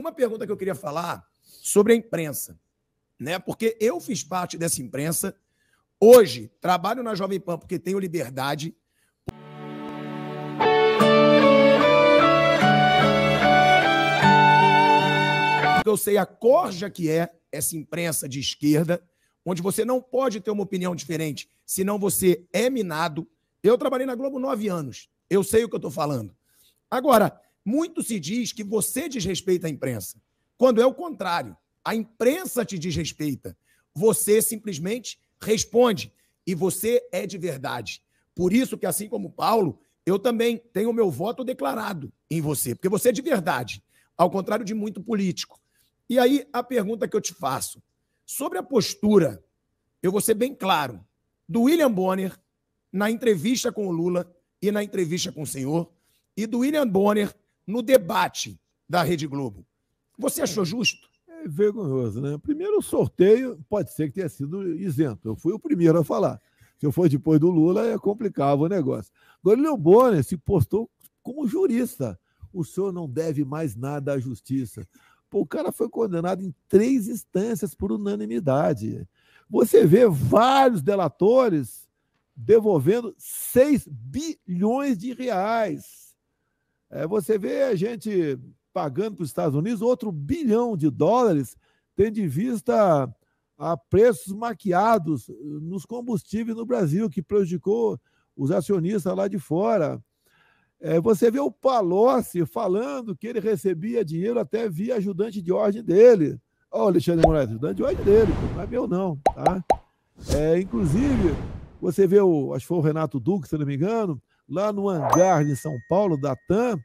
Uma pergunta que eu queria falar sobre a imprensa, né? Porque eu fiz parte dessa imprensa. Hoje trabalho na Jovem Pan porque tenho liberdade. eu sei a corja que é essa imprensa de esquerda, onde você não pode ter uma opinião diferente, senão você é minado. Eu trabalhei na Globo nove anos. Eu sei o que eu estou falando. Agora, muito se diz que você desrespeita a imprensa, quando é o contrário. A imprensa te desrespeita. Você simplesmente responde e você é de verdade. Por isso que, assim como Paulo, eu também tenho meu voto declarado em você, porque você é de verdade, ao contrário de muito político. E aí a pergunta que eu te faço sobre a postura, eu vou ser bem claro, do William Bonner na entrevista com o Lula e na entrevista com o senhor, e do William Bonner no debate da Rede Globo. Você achou é. justo? É vergonhoso, né? Primeiro, o sorteio pode ser que tenha sido isento. Eu fui o primeiro a falar. Se eu for depois do Lula, é complicava o negócio. Agora, o Bonner se postou como jurista. O senhor não deve mais nada à justiça. Pô, o cara foi condenado em três instâncias por unanimidade. Você vê vários delatores devolvendo 6 bilhões de reais. É, você vê a gente pagando para os Estados Unidos outro bilhão de dólares, tendo em vista a preços maquiados eh, nos combustíveis no Brasil, que prejudicou os acionistas lá de fora. É, você vê o Palocci falando que ele recebia dinheiro até via ajudante de ordem dele. Ó, oh, Alexandre Moraes, ajudante de ordem dele, não é meu não, tá? É, inclusive, você vê o, acho que foi o Renato Duque, se não me engano, lá no hangar de São Paulo, da TAM.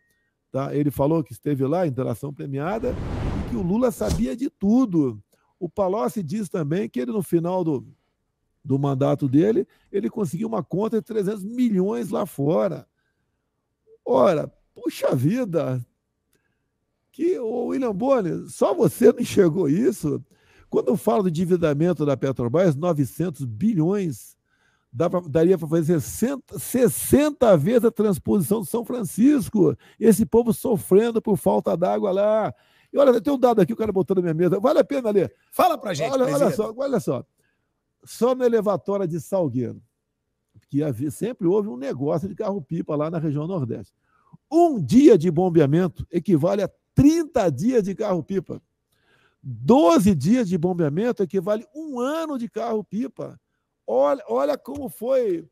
Tá? Ele falou que esteve lá, interação premiada, e que o Lula sabia de tudo. O Palocci diz também que ele, no final do, do mandato dele, ele conseguiu uma conta de 300 milhões lá fora. Ora, puxa vida! Que o William Boni, só você não enxergou isso? Quando eu falo do endividamento da Petrobras, 900 bilhões daria para fazer 60, 60 vezes a transposição de São Francisco. Esse povo sofrendo por falta d'água lá. E olha, tem um dado aqui, o cara botou na minha mesa. Vale a pena ler. Fala para gente. Olha, olha só, olha só. Só na elevatória de Salgueiro, que havia, sempre houve um negócio de carro-pipa lá na região Nordeste. Um dia de bombeamento equivale a 30 dias de carro-pipa. 12 dias de bombeamento equivale a um ano de carro-pipa. Olha, olha como foi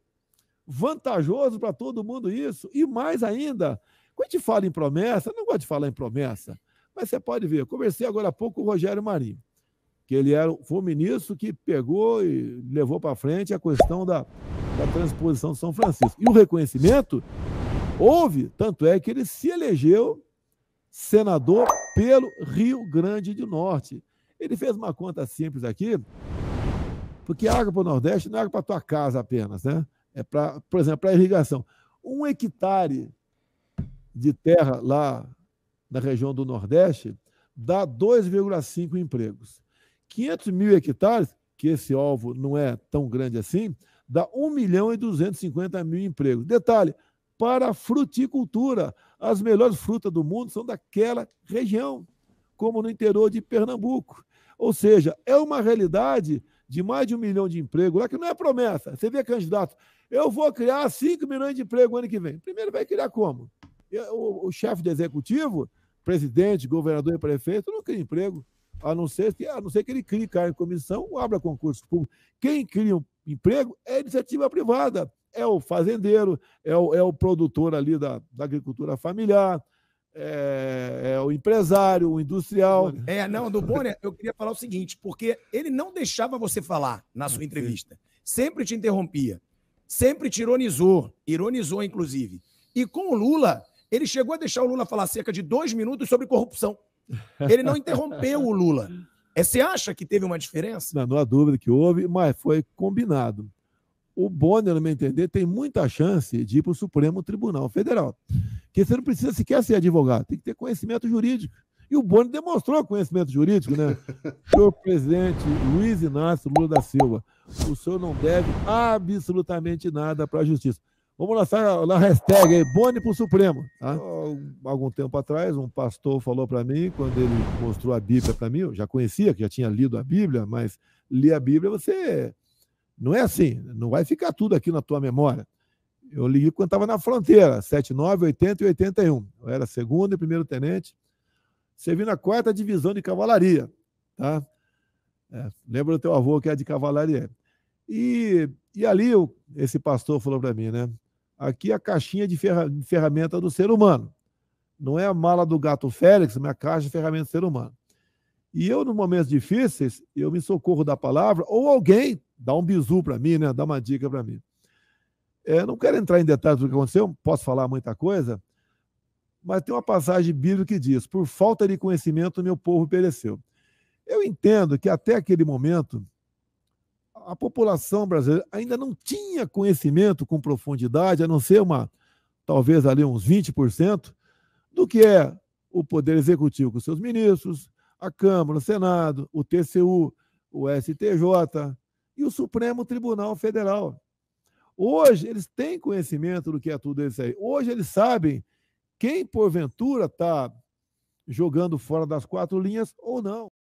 vantajoso para todo mundo isso. E mais ainda, quando a gente fala em promessa, eu não gosto de falar em promessa, mas você pode ver. Eu conversei agora há pouco com o Rogério Marinho, que ele era, foi o ministro que pegou e levou para frente a questão da, da transposição de São Francisco. E o reconhecimento houve, tanto é que ele se elegeu senador pelo Rio Grande do Norte. Ele fez uma conta simples aqui, porque a água para o Nordeste não é água para tua casa apenas, né? É para, por exemplo, para irrigação. Um hectare de terra lá na região do Nordeste dá 2,5 empregos. 500 mil hectares, que esse alvo não é tão grande assim, dá 1 milhão e 250 mil empregos. Detalhe, para a fruticultura, as melhores frutas do mundo são daquela região, como no interior de Pernambuco. Ou seja, é uma realidade de mais de um milhão de emprego lá, que não é promessa. Você vê candidato, eu vou criar 5 milhões de emprego ano que vem. Primeiro vai criar como? O, o chefe de executivo, presidente, governador e prefeito, não cria emprego. A não ser que, a não ser que ele crie cargo em comissão ou abra concurso público. Quem cria um emprego é iniciativa privada. É o fazendeiro, é o, é o produtor ali da, da agricultura familiar, é, é, o empresário, o industrial. É, não, do Bonner, eu queria falar o seguinte, porque ele não deixava você falar na sua entrevista. Sempre te interrompia. Sempre te ironizou. Ironizou, inclusive. E com o Lula, ele chegou a deixar o Lula falar cerca de dois minutos sobre corrupção. Ele não interrompeu o Lula. É, você acha que teve uma diferença? Não, não há dúvida que houve, mas foi combinado. O Bonner, no meu entender, tem muita chance de ir para o Supremo Tribunal Federal que você não precisa sequer ser advogado, tem que ter conhecimento jurídico. E o Boni demonstrou conhecimento jurídico, né? Senhor presidente Luiz Inácio Lula da Silva, o senhor não deve absolutamente nada para a justiça. Vamos lançar na hashtag aí, Boni para o Supremo. Tá? Algum tempo atrás, um pastor falou para mim, quando ele mostrou a Bíblia para mim, eu já conhecia, que já tinha lido a Bíblia, mas ler a Bíblia você. Não é assim, não vai ficar tudo aqui na tua memória. Eu liguei quando estava na fronteira, 79, 80 e 81. Eu era segundo e primeiro tenente. Servi na quarta divisão de cavalaria. Tá? É, lembra do teu avô que é de cavalaria. E, e ali eu, esse pastor falou para mim, né? Aqui é a caixinha de, ferramenta do ser humano. Não é a mala do gato Félix, mas é a caixa de ferramenta do ser humano. E eu, nos momentos difíceis, eu me socorro da palavra, ou alguém dá um bizu para mim, né? Dá uma dica para mim. É, não quero entrar em detalhes do que aconteceu, posso falar muita coisa, mas tem uma passagem bíblica que diz: Por falta de conhecimento, meu povo pereceu. Eu entendo que até aquele momento, a população brasileira ainda não tinha conhecimento com profundidade, a não ser uma, talvez ali uns 20%, do que é o Poder Executivo com seus ministros, a Câmara, o Senado, o TCU, o STJ e o Supremo Tribunal Federal. Hoje eles têm conhecimento do que é tudo isso aí. Hoje eles sabem quem porventura está jogando fora das quatro linhas ou não.